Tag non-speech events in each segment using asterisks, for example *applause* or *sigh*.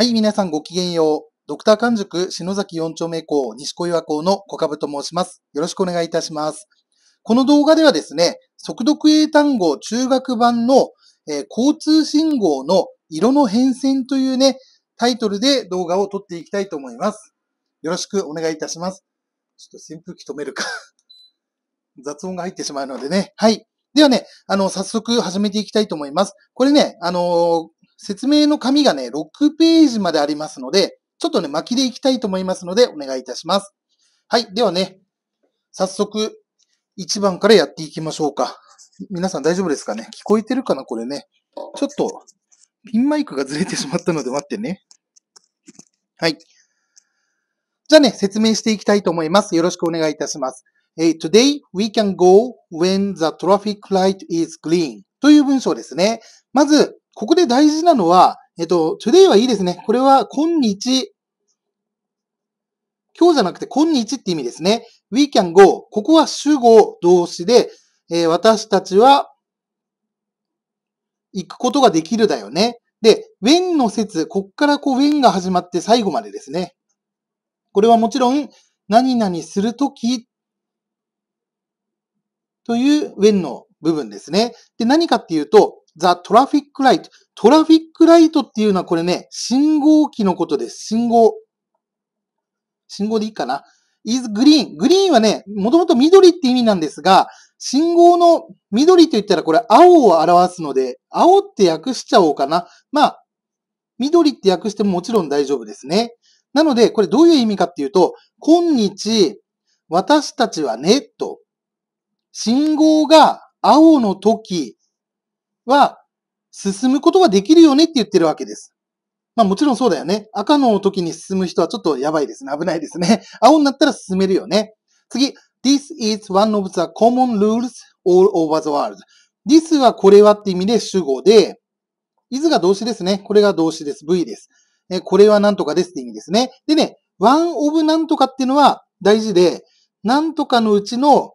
はい、皆さんごきげんよう。ドクター完熟篠崎4丁目校西小岩校の小株と申します。よろしくお願いいたします。この動画ではですね、速読英単語中学版の、えー、交通信号の色の変遷というね、タイトルで動画を撮っていきたいと思います。よろしくお願いいたします。ちょっと扇風機止めるか *laughs* 雑音が入ってしまうのでね。はい。ではね、あの、早速始めていきたいと思います。これね、あのー説明の紙がね、6ページまでありますので、ちょっとね、巻きでいきたいと思いますので、お願いいたします。はい。ではね、早速、1番からやっていきましょうか。皆さん大丈夫ですかね聞こえてるかなこれね。ちょっと、ピンマイクがずれてしまったので待ってね。はい。じゃあね、説明していきたいと思います。よろしくお願いいたします。え today we can go when the traffic light is green という文章ですね。まず、ここで大事なのは、えっと、today はいいですね。これは今日、今日じゃなくて今日って意味ですね。we can go。ここは主語動詞で、えー、私たちは行くことができるだよね。で、when の説、こっからこう when が始まって最後までですね。これはもちろん、何々するときという when の部分ですね。で、何かっていうと、ザ・トラフィックライト。トラフィックライトっていうのはこれね、信号機のことです。信号。信号でいいかな is green. グリーンはね、もともと緑って意味なんですが、信号の緑と言ったらこれ青を表すので、青って訳しちゃおうかな。まあ、緑って訳してももちろん大丈夫ですね。なので、これどういう意味かっていうと、今日、私たちはね、と、信号が青の時、は進むことができるよねって言ってるわけです。まあもちろんそうだよね。赤の時に進む人はちょっとやばいですね。危ないですね。*laughs* 青になったら進めるよね。次。This is one of the common rules all over the world. This はこれはって意味で主語で、is が動詞ですね。これが動詞です。V です。えこれはなんとかですって意味ですね。でね、one of なんとかっていうのは大事で、なんとかのうちの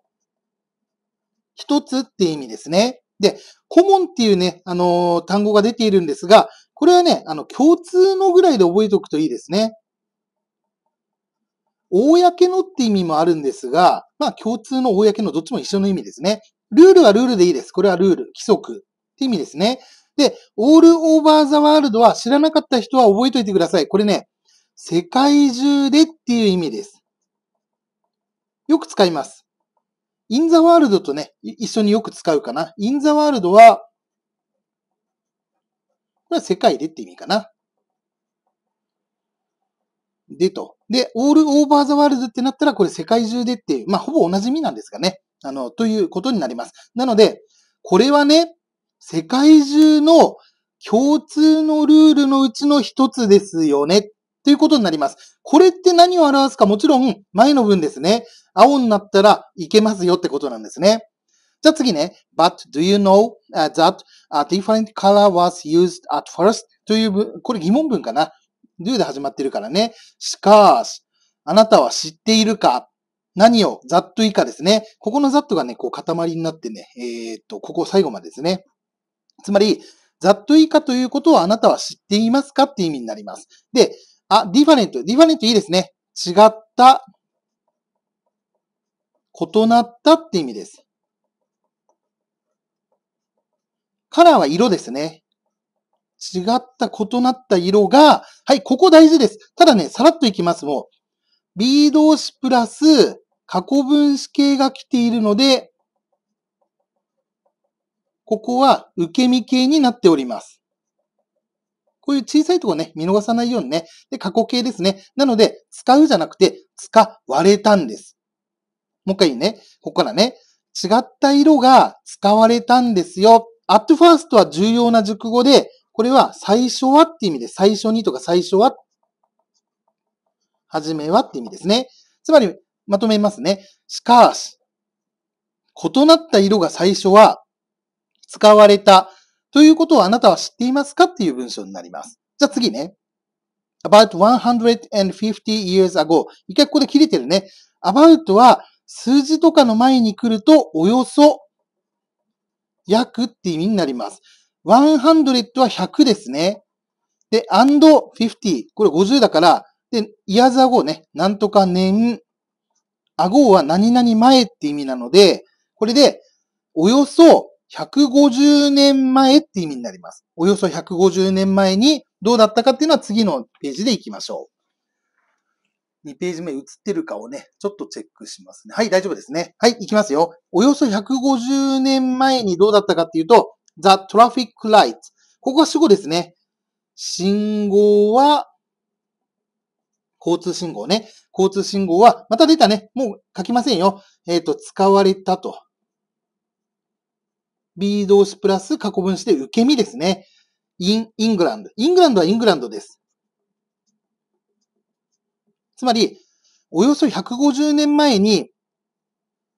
一つって意味ですね。で、コモンっていうね、あのー、単語が出ているんですが、これはね、あの、共通のぐらいで覚えておくといいですね。公のって意味もあるんですが、まあ共通の公のどっちも一緒の意味ですね。ルールはルールでいいです。これはルール、規則って意味ですね。で、all over the world は知らなかった人は覚えておいてください。これね、世界中でっていう意味です。よく使います。インザワールドとね、一緒によく使うかな。インザワールドは、これは世界でって意味かな。でと。で、オールオーバーザワールドってなったら、これ世界中でっていう、まあ、ほぼ同じ意味なんですかね。あの、ということになります。なので、これはね、世界中の共通のルールのうちの一つですよね。ということになります。これって何を表すかもちろん前の文ですね。青になったらいけますよってことなんですね。じゃあ次ね。But do you know、that a different color was used at first? という、これ疑問文かな。do で始まってるからね。しかし、あなたは知っているか何をざっと以下ですね。ここのざっとがね、こう塊になってね、えー、っと、ここ最後までですね。つまり、ざっと以下ということをあなたは知っていますかって意味になります。で、あ、ディファ t d ト。ディファ e n トいいですね。違った異なったって意味です。カラーは色ですね。違った異なった色が、はい、ここ大事です。ただね、さらっといきます、もう。B 動詞プラス過去分詞形が来ているので、ここは受け身形になっております。こういう小さいとこね、見逃さないようにね。で、過去形ですね。なので、使うじゃなくて、使われたんです。もう一回いいね。ここからね。違った色が使われたんですよ。at first は重要な熟語で、これは最初はって意味で、最初にとか最初は、じめはって意味ですね。つまり、まとめますね。しかし、異なった色が最初は使われたということをあなたは知っていますかっていう文章になります。じゃあ次ね。about 150 years ago。一回ここで切れてるね。about は数字とかの前に来ると、およそ、約って意味になります。100は100ですね。で、and 50。これ50だから、で、イヤーズアゴね、なんとか年、アゴは何々前って意味なので、これで、およそ150年前って意味になります。およそ150年前にどうだったかっていうのは次のページでいきましょう。2ページ目映ってるかをね、ちょっとチェックしますね。はい、大丈夫ですね。はい、いきますよ。およそ150年前にどうだったかっていうと、The Traffic Light。ここは主語ですね。信号は、交通信号ね。交通信号は、また出たね。もう書きませんよ。えっ、ー、と、使われたと。B 動詞プラス過去分詞で受け身ですね。in イングランド。イングランドはイングランドです。つまり、およそ150年前に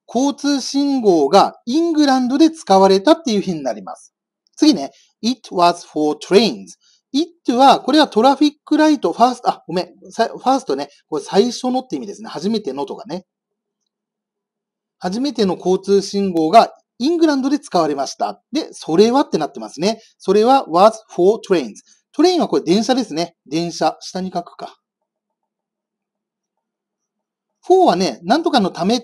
交通信号がイングランドで使われたっていう日になります。次ね、it was for trains. it は、これはトラフィックライト、ファースト、あ、ごめん、ファーストね、これ最初のって意味ですね。初めてのとかね。初めての交通信号がイングランドで使われました。で、それはってなってますね。それは was for trains。トレインはこれ電車ですね。電車。下に書くか。4はね、なんとかのため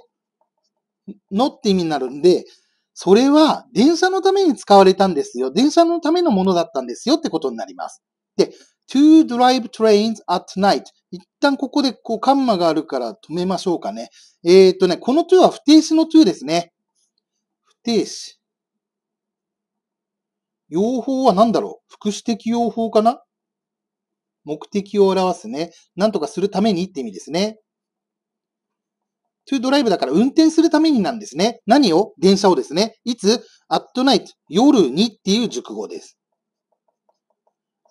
のって意味になるんで、それは電車のために使われたんですよ。電車のためのものだったんですよってことになります。で、to drive trains at night。一旦ここでこうカンマがあるから止めましょうかね。えー、っとね、この to は不定詞の to ですね。不定詞。用法は何だろう副詞的用法かな目的を表すね。何とかするためにって意味ですね。to drive だから運転するためになんですね。何を電車をですね。いつ at night 夜にっていう熟語です。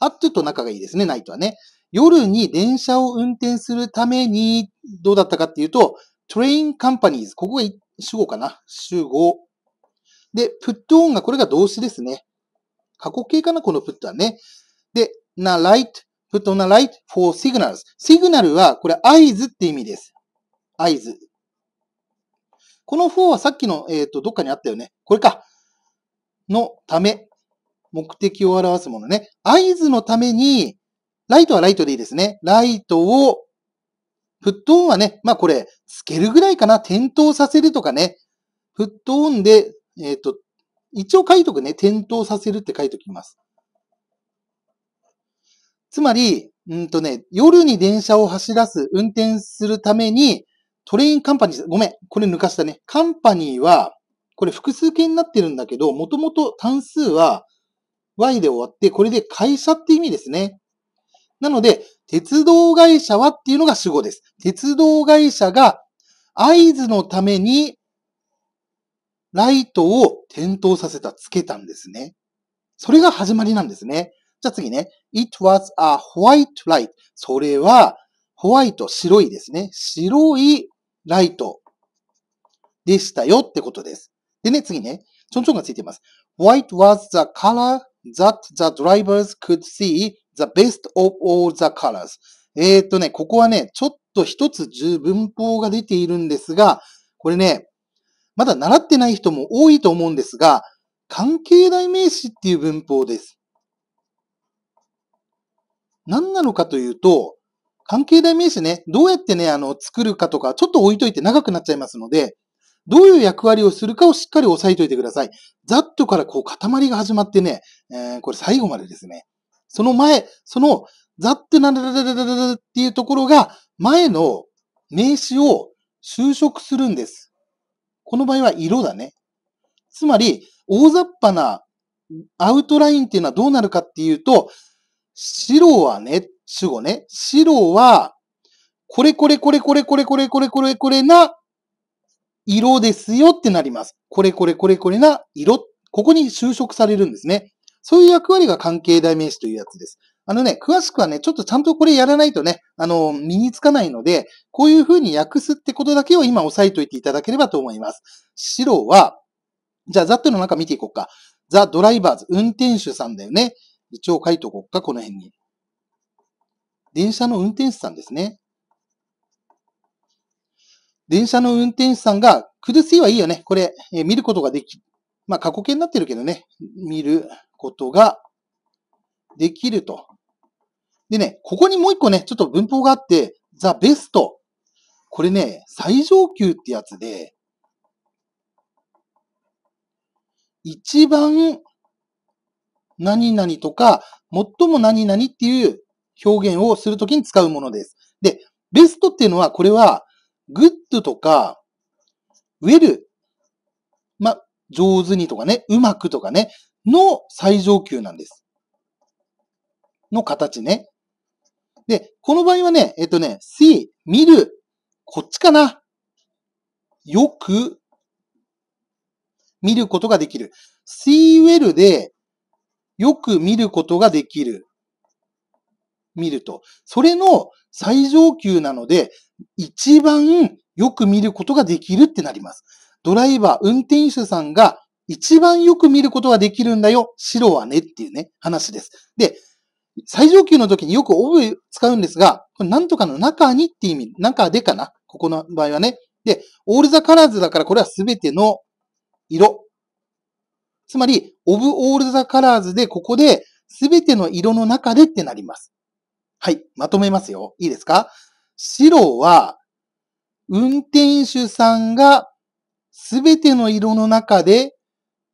at と仲がいいですね。night はね。夜に電車を運転するために、どうだったかっていうと、train companies。ここが主語かな。主語。で、put on がこれが動詞ですね。過去形かなこの put はね。で、na light, put on a light for signals。signal は、これ合図って意味です。合図。この方はさっきの、えっ、ー、と、どっかにあったよね。これか。のため。目的を表すものね。合図のために、ライトはライトでいいですね。ライトを、フットオンはね、まあこれ、透けるぐらいかな。点灯させるとかね。フットオンで、えっ、ー、と、一応書いとくね。点灯させるって書いときます。つまり、うんとね、夜に電車を走らす、運転するために、トレインカンパニー、ごめん、これ抜かしたね。カンパニーは、これ複数形になってるんだけど、もともと単数は y で終わって、これで会社って意味ですね。なので、鉄道会社はっていうのが主語です。鉄道会社が合図のためにライトを点灯させた、つけたんですね。それが始まりなんですね。じゃあ次ね。It was a white light. それは、ホワイト、白いですね。白いライトでしたよってことです。でね、次ね、ちょんちょんがついてます。White was the color that the drivers could see the best of all the colors. えっ、とね、ここはね、ちょっと一つ文法が出ているんですが、これね、まだ習ってない人も多いと思うんですが、関係代名詞っていう文法です。何なのかというと、関係代名詞ね、どうやってね、あの、作るかとか、ちょっと置いといて長くなっちゃいますので、どういう役割をするかをしっかり押さえといてください。ざっとからこう塊が始まってね、えー、これ最後までですね。その前、その、ざってならだらららっていうところが、前の名詞を就職するんです。この場合は色だね。つまり、大雑把なアウトラインっていうのはどうなるかっていうと、白はね主語ね。白は、これこれこれこれこれこれこれこれこれな色ですよってなります。これこれこれこれな色。ここに就職されるんですね。そういう役割が関係代名詞というやつです。あのね、詳しくはね、ちょっとちゃんとこれやらないとね、あの、身につかないので、こういう風に訳すってことだけを今押さえといていただければと思います。白は、じゃあ、ザットの中見ていこうか。ザ・ドライバーズ、運転手さんだよね。一応書いとこうか、この辺に。電車の運転手さんですね。電車の運転手さんが、苦しいはいいよね。これ、えー、見ることができ、まあ、過去形になってるけどね、見ることができると。でね、ここにもう一個ね、ちょっと文法があって、the best。これね、最上級ってやつで、一番何々とか、最も何々っていう表現をするときに使うものです。で、ベストっていうのは、これは、グッドとか、ウェル、ま、上手にとかね、うまくとかね、の最上級なんです。の形ね。で、この場合はね、えっとね、see, 見る、こっちかな。よく、見ることができる。see well で、よく見ることができる。見ると。それの最上級なので、一番よく見ることができるってなります。ドライバー、運転手さんが一番よく見ることができるんだよ。白はねっていうね、話です。で、最上級の時によくオブ使うんですが、これなんとかの中にって意味、中でかな。ここの場合はね。で、オールザカラーズだからこれは全ての色。つまり、オブオールザカラーズでここで全ての色の中でってなります。はい、まとめますよ。いいですか白は、運転手さんがすべての色の中で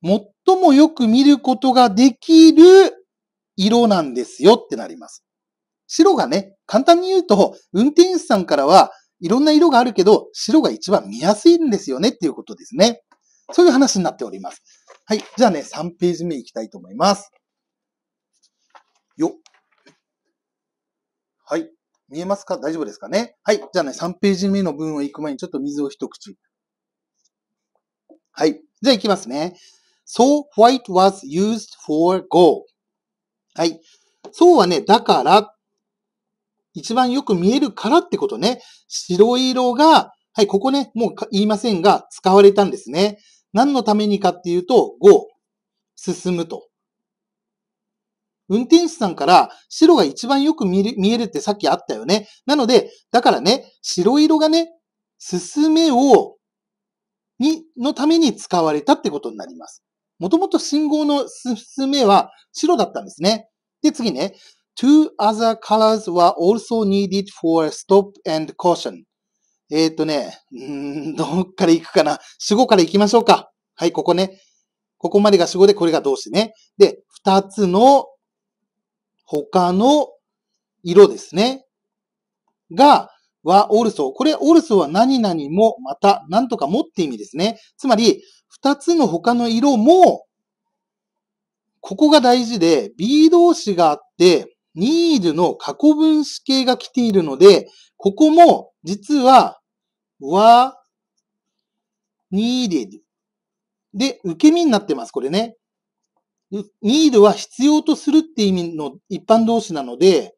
最もよく見ることができる色なんですよってなります。白がね、簡単に言うと、運転手さんからはいろんな色があるけど、白が一番見やすいんですよねっていうことですね。そういう話になっております。はい。じゃあね、3ページ目いきたいと思います。よっ。はい。見えますか大丈夫ですかねはい。じゃあね、3ページ目の文を行く前にちょっと水を一口。はい。じゃあ行きますね。So white was used for go. はい。そうはね、だから、一番よく見えるからってことね。白色が、はい、ここね、もう言いませんが、使われたんですね。何のためにかっていうと、go、進むと。運転手さんから白が一番よく見えるってさっきあったよね。なので、だからね、白色がね、進めを、に、のために使われたってことになります。もともと信号の進めは白だったんですね。で、次ね。Two other colors were also needed for stop and caution. えっ、とね、んどっから行くかな。主語から行きましょうか。はい、ここね。ここまでが主語で、これが動詞ね。で、二つの他の色ですね。が、は、オルソー。これ、オルソーは何々も、また、なんとかもって意味ですね。つまり、二つの他の色も、ここが大事で、B 同士があって、ニールの過去分子形が来ているので、ここも、実は、は、ニーデで、受け身になってます、これね。ニードは必要とするって意味の一般動詞なので、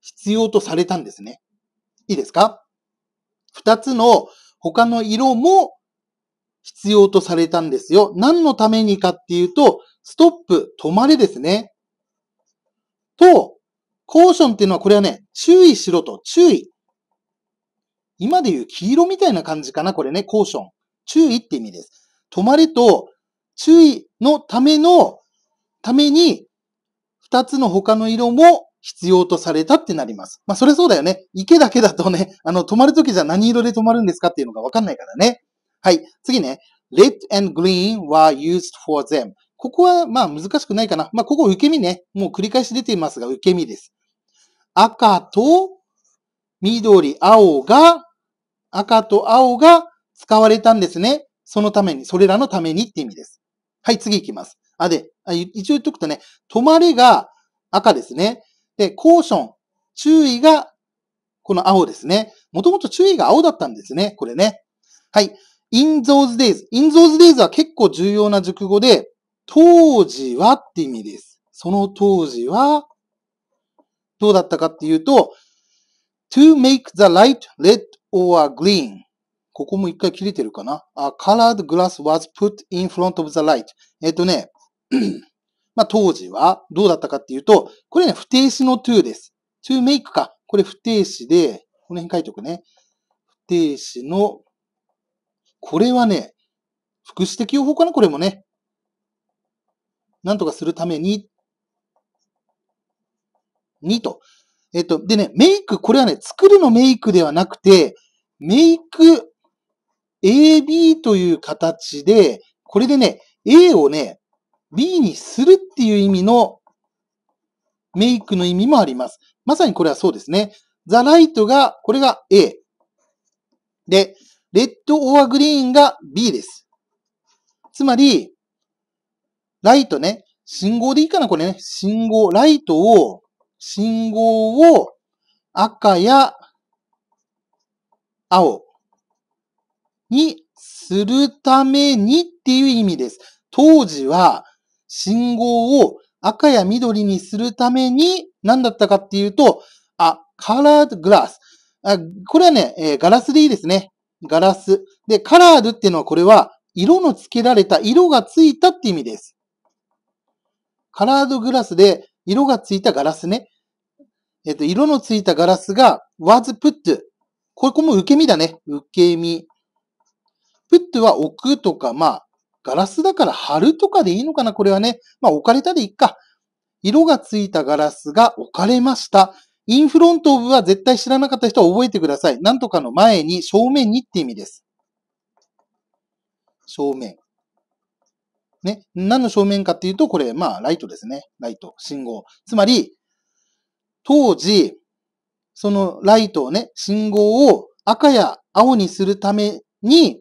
必要とされたんですね。いいですか二つの他の色も必要とされたんですよ。何のためにかっていうと、ストップ、止まれですね。と、コーションっていうのはこれはね、注意しろと、注意。今で言う黄色みたいな感じかな、これね、コーション。注意って意味です。止まれと、注意のための、ために、二つの他の色も必要とされたってなります。まあ、それそうだよね。池だけだとね、*laughs* あの、止まるときじゃ何色で止まるんですかっていうのがわかんないからね。はい。次ね。red and green were used for them. ここは、まあ、難しくないかな。まあ、ここ受け身ね。もう繰り返し出ていますが、受け身です。赤と緑、青が、赤と青が使われたんですね。そのために、それらのためにって意味です。はい、次行きます。あ、で、一応言っとくとね、止まれが赤ですね。で、コーション、注意がこの青ですね。もともと注意が青だったんですね、これね。はい。in those days. in those days は結構重要な熟語で、当時はって意味です。その当時は、どうだったかっていうと、to make the light red or green ここも一回切れてるかな。あ、colored glass was put in front of the light. えっ、とね、*clears throat* まあ、当時はどうだったかっていうと、これね、不定詞の to です。to make か。これ不定詞で、この辺書いておくね。不定詞の、これはね、副詞的用法かなこれもね。なんとかするために、にと。えっと、でね、メイク、これはね、作るのメイクではなくて、メイク AB という形で、これでね、A をね、B にするっていう意味のメイクの意味もあります。まさにこれはそうですね。ザライトが、これが A。で、レッドオアグリーンが B です。つまり、ライトね、信号でいいかなこれね。信号、ライトを、信号を赤や青。にするためにっていう意味です。当時は信号を赤や緑にするために何だったかっていうと、あ、カラードグラス。あこれはね、えー、ガラスでいいですね。ガラス。で、カラードっていうのはこれは色の付けられた、色がついたって意味です。カラードグラスで色がついたガラスね。えっ、ー、と、色のついたガラスが was put これも受け身だね。受け身。プッては置くとか、まあ、ガラスだから貼るとかでいいのかなこれはね。まあ、置かれたでいっか。色がついたガラスが置かれました。インフロントオブは絶対知らなかった人は覚えてください。なんとかの前に、正面にって意味です。正面。ね。何の正面かっていうと、これ、まあ、ライトですね。ライト、信号。つまり、当時、そのライトをね、信号を赤や青にするために、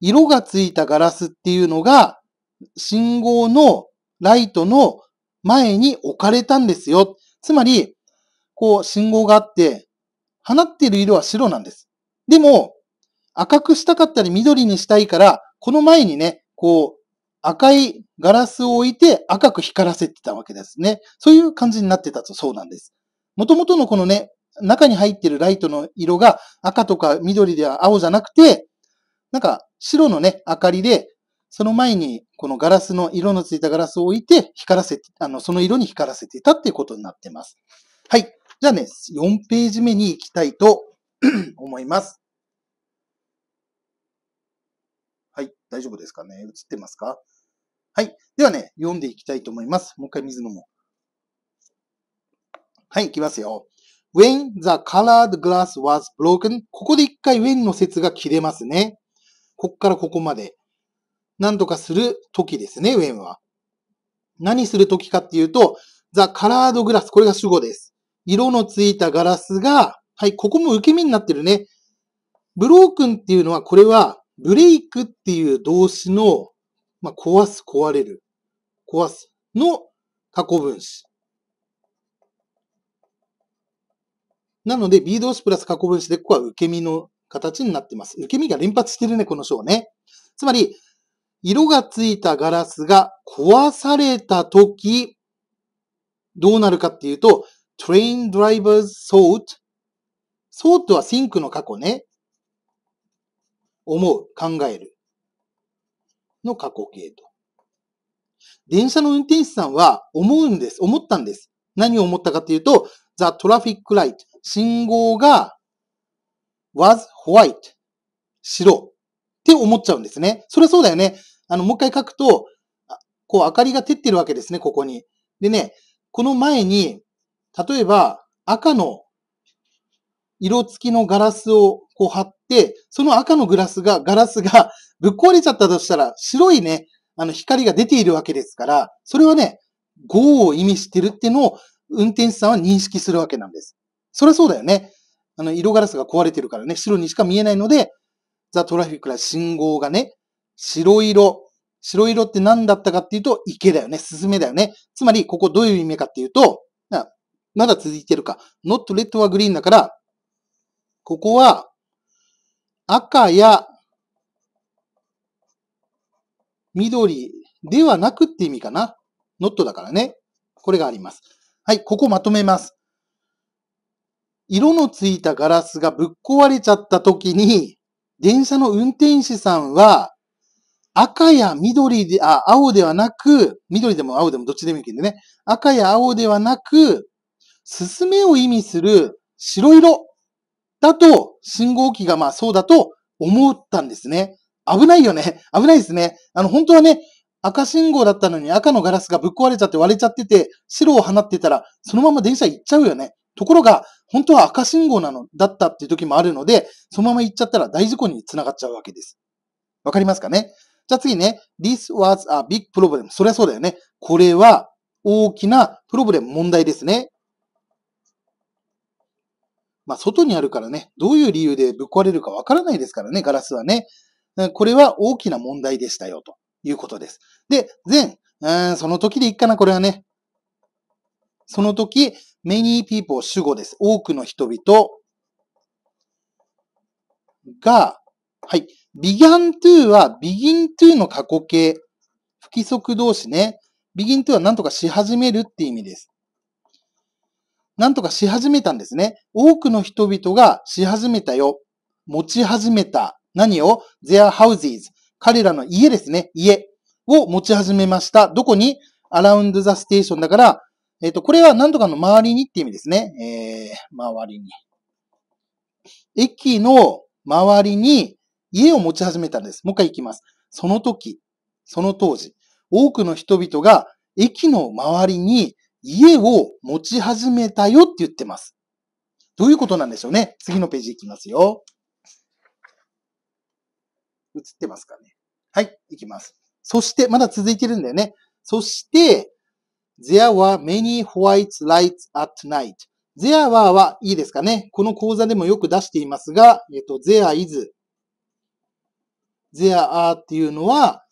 色がついたガラスっていうのが、信号のライトの前に置かれたんですよ。つまり、こう信号があって、放っている色は白なんです。でも、赤くしたかったり緑にしたいから、この前にね、こう、赤いガラスを置いて赤く光らせてたわけですね。そういう感じになってたとそうなんです。もともとのこのね、中に入っているライトの色が赤とか緑では青じゃなくて、なんか白のね、明かりで、その前にこのガラスの色のついたガラスを置いて、光らせて、あの、その色に光らせていたっていうことになってます。はい。じゃあね、4ページ目に行きたいと *clears throat* 思います。はい。大丈夫ですかね映ってますかはい。ではね、読んでいきたいと思います。もう一回水飲もう。はい、いきますよ。When the colored glass was broken ここで一回 when の説が切れますね。こっからここまで、何とかするときですね、ウェンは。何するときかっていうと、ザ・カラード・グラス。これが主語です。色のついたガラスが、はい、ここも受け身になってるね。ブロークンっていうのは、これは、ブレイクっていう動詞の、まあ、壊す、壊れる、壊すの過去分詞。なので、B 動詞プラス過去分詞で、ここは受け身の形になっています。受け身が連発してるね、この章ね。つまり、色がついたガラスが壊されたとき、どうなるかっていうと、train drivers thought, thought はシンクの過去ね。思う、考える。の過去形と。電車の運転手さんは思うんです。思ったんです。何を思ったかっていうと、the traffic light 信号が was white 白って思っちゃうんですね。それそうだよね。あの、もう一回書くと、こう明かりが照ってるわけですね、ここに。でね、この前に、例えば赤の色付きのガラスをこう貼って、その赤のグラスが、ガラスが *laughs* ぶっ壊れちゃったとしたら、白いね、あの光が出ているわけですから、それはね、g を意味してるっていうのを運転手さんは認識するわけなんです。そりゃそうだよね。あの、色ガラスが壊れてるからね、白にしか見えないので、ザ・トラフィックら信号がね、白色。白色って何だったかっていうと、池だよね、スズメだよね。つまり、ここどういう意味かっていうと、まだ続いてるか。not red はグリーンだから、ここは赤や緑ではなくって意味かな。not だからね。これがあります。はい、ここまとめます。色のついたガラスがぶっ壊れちゃった時に、電車の運転士さんは、赤や緑で、あ、青ではなく、緑でも青でもどっちでもいいけどね、赤や青ではなく、進めを意味する白色だと、信号機がまあそうだと思ったんですね。危ないよね。危ないですね。あの、本当はね、赤信号だったのに赤のガラスがぶっ壊れちゃって割れちゃってて、白を放ってたら、そのまま電車行っちゃうよね。ところが、本当は赤信号なの、だったっていう時もあるので、そのまま行っちゃったら大事故につながっちゃうわけです。わかりますかねじゃあ次ね。This was a big problem. そりゃそうだよね。これは大きなプロブレム、問題ですね。まあ、外にあるからね、どういう理由でぶっ壊れるかわからないですからね、ガラスはね。これは大きな問題でしたよ、ということです。で、ん、その時でいいかな、これはね。その時、many people 主語です。多くの人々が、はい。began to は begin to の過去形。不規則動詞ね。begin to は何とかし始めるって意味です。何とかし始めたんですね。多くの人々がし始めたよ。持ち始めた。何を ?their houses。彼らの家ですね。家を持ち始めました。どこに ?around the station だから、えっ、ー、と、これは何とかの周りにって意味ですね。えー、周りに。駅の周りに家を持ち始めたんです。もう一回行きます。その時、その当時、多くの人々が駅の周りに家を持ち始めたよって言ってます。どういうことなんでしょうね。次のページ行きますよ。映ってますかね。はい、行きます。そして、まだ続いてるんだよね。そして、There were many white lights at night. There were はいいですかね。この講座でもよく出していますが、えっと、there is, there are っていうのは、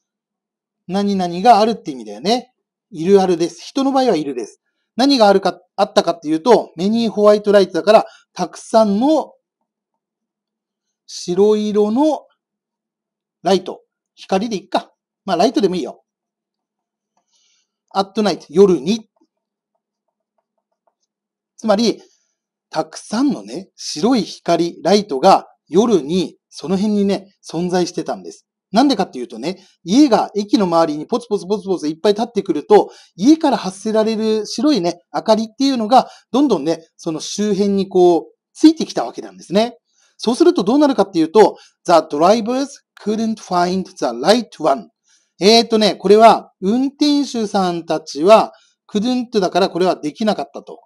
何々があるって意味だよね。いるあるです。人の場合はいるです。何があるか、あったかっていうと、many white lights だから、たくさんの白色のライト。光でいっか。まあ、ライトでもいいよ。at night 夜に。つまり、たくさんのね、白い光、ライトが夜にその辺にね、存在してたんです。なんでかっていうとね、家が駅の周りにポツポツポツポツいっぱい立ってくると、家から発せられる白いね、明かりっていうのが、どんどんね、その周辺にこう、ついてきたわけなんですね。そうするとどうなるかっていうと、The drivers couldn't find the l i g h t one えーとね、これは、運転手さんたちは、クドゥントだからこれはできなかったと。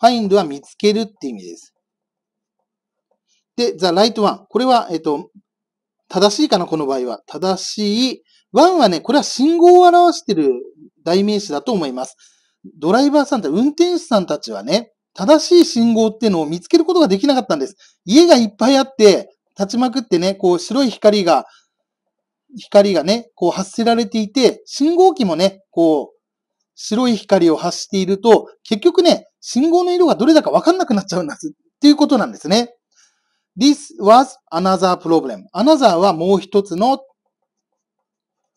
ファインドは見つけるって意味です。で、ザ・ライト・ワン。これは、えっ、ー、と、正しいかなこの場合は。正しい。ワンはね、これは信号を表してる代名詞だと思います。ドライバーさんたち、運転手さんたちはね、正しい信号っていうのを見つけることができなかったんです。家がいっぱいあって、立ちまくってね、こう白い光が、光がね、こう発せられていて、信号機もね、こう、白い光を発していると、結局ね、信号の色がどれだかわかんなくなっちゃうんですっていうことなんですね。This was another problem. Another はもう一つの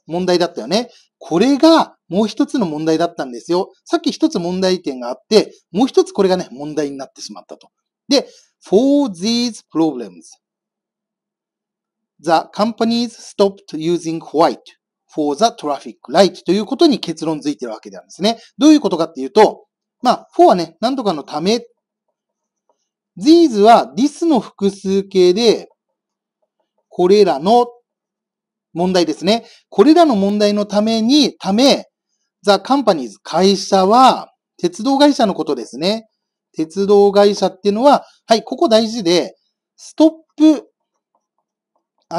問題だったよね。これがもう一つの問題だったんですよ。さっき一つ問題点があって、もう一つこれがね、問題になってしまったと。で、for these problems. the companies stopped using white for the traffic light ということに結論づいてるわけなんですね。どういうことかっていうと、まあ、for はね、何とかのため。these は this の複数形で、これらの問題ですね。これらの問題のために、ため、the companies 会社は、鉄道会社のことですね。鉄道会社っていうのは、はい、ここ大事で、ストップ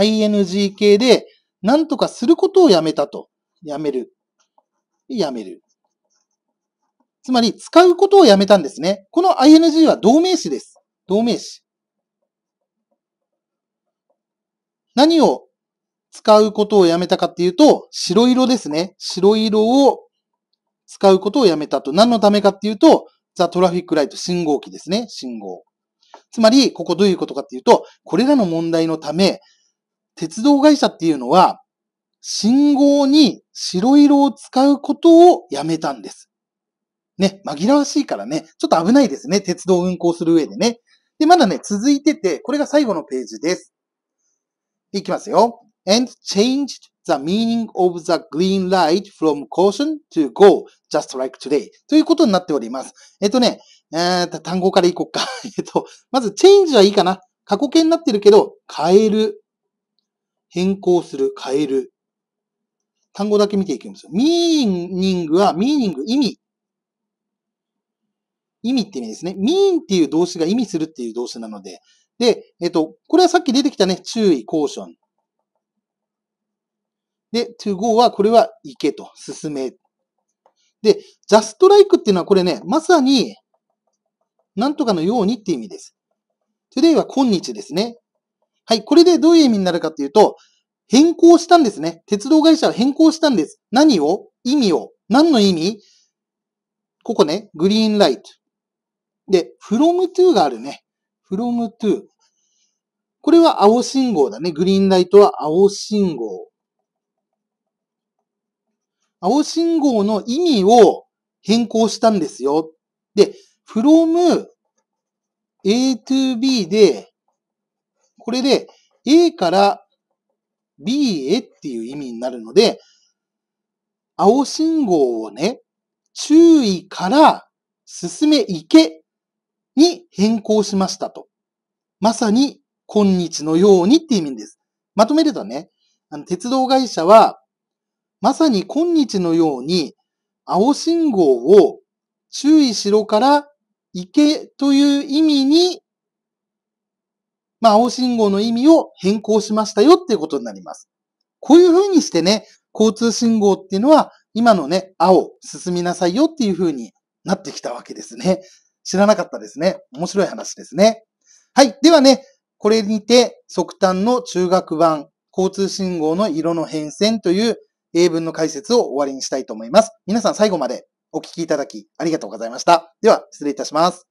ing 系で、なんとかすることをやめたと。やめる。やめる。つまり、使うことをやめたんですね。この ing は動名詞です。動名詞。何を使うことをやめたかっていうと、白色ですね。白色を使うことをやめたと。何のためかっていうと、ザ・トラフィック・ライト、信号機ですね。信号。つまり、ここどういうことかっていうと、これらの問題のため、鉄道会社っていうのは、信号に白色を使うことをやめたんです。ね、紛らわしいからね、ちょっと危ないですね、鉄道運行する上でね。で、まだね、続いてて、これが最後のページです。いきますよ。and changed the meaning of the green light from caution to go just like today ということになっております。えっとね、えー、単語からいこうか。*laughs* えっと、まず change はいいかな。過去形になってるけど、変える、変更する、変える。単語だけ見ていきます e ミーニングは、ミーニング、意味。意味って意味ですね。ミー n っていう動詞が意味するっていう動詞なので。で、えっと、これはさっき出てきたね、注意、コーション。で、to go は、これは行けと、進め。で、just like っていうのはこれね、まさに、なんとかのようにって意味です。today は今日ですね。はい、これでどういう意味になるかというと、変更したんですね。鉄道会社は変更したんです。何を意味を何の意味ここね、グリーンライト。で、from to があるね。from to。これは青信号だね。グリーンライトは青信号。青信号の意味を変更したんですよ。で、from A to B でこれで A から B へっていう意味になるので、青信号をね、注意から進め行けに変更しましたと。まさに今日のようにって意味です。まとめるとね、あの鉄道会社は、まさに今日のように、青信号を注意しろから行けという意味にまあ、青信号の意味を変更しましたよっていうことになります。こういうふうにしてね、交通信号っていうのは、今のね、青、進みなさいよっていうふうになってきたわけですね。知らなかったですね。面白い話ですね。はい。ではね、これにて、即端の中学版、交通信号の色の変遷という英文の解説を終わりにしたいと思います。皆さん最後までお聞きいただきありがとうございました。では、失礼いたします。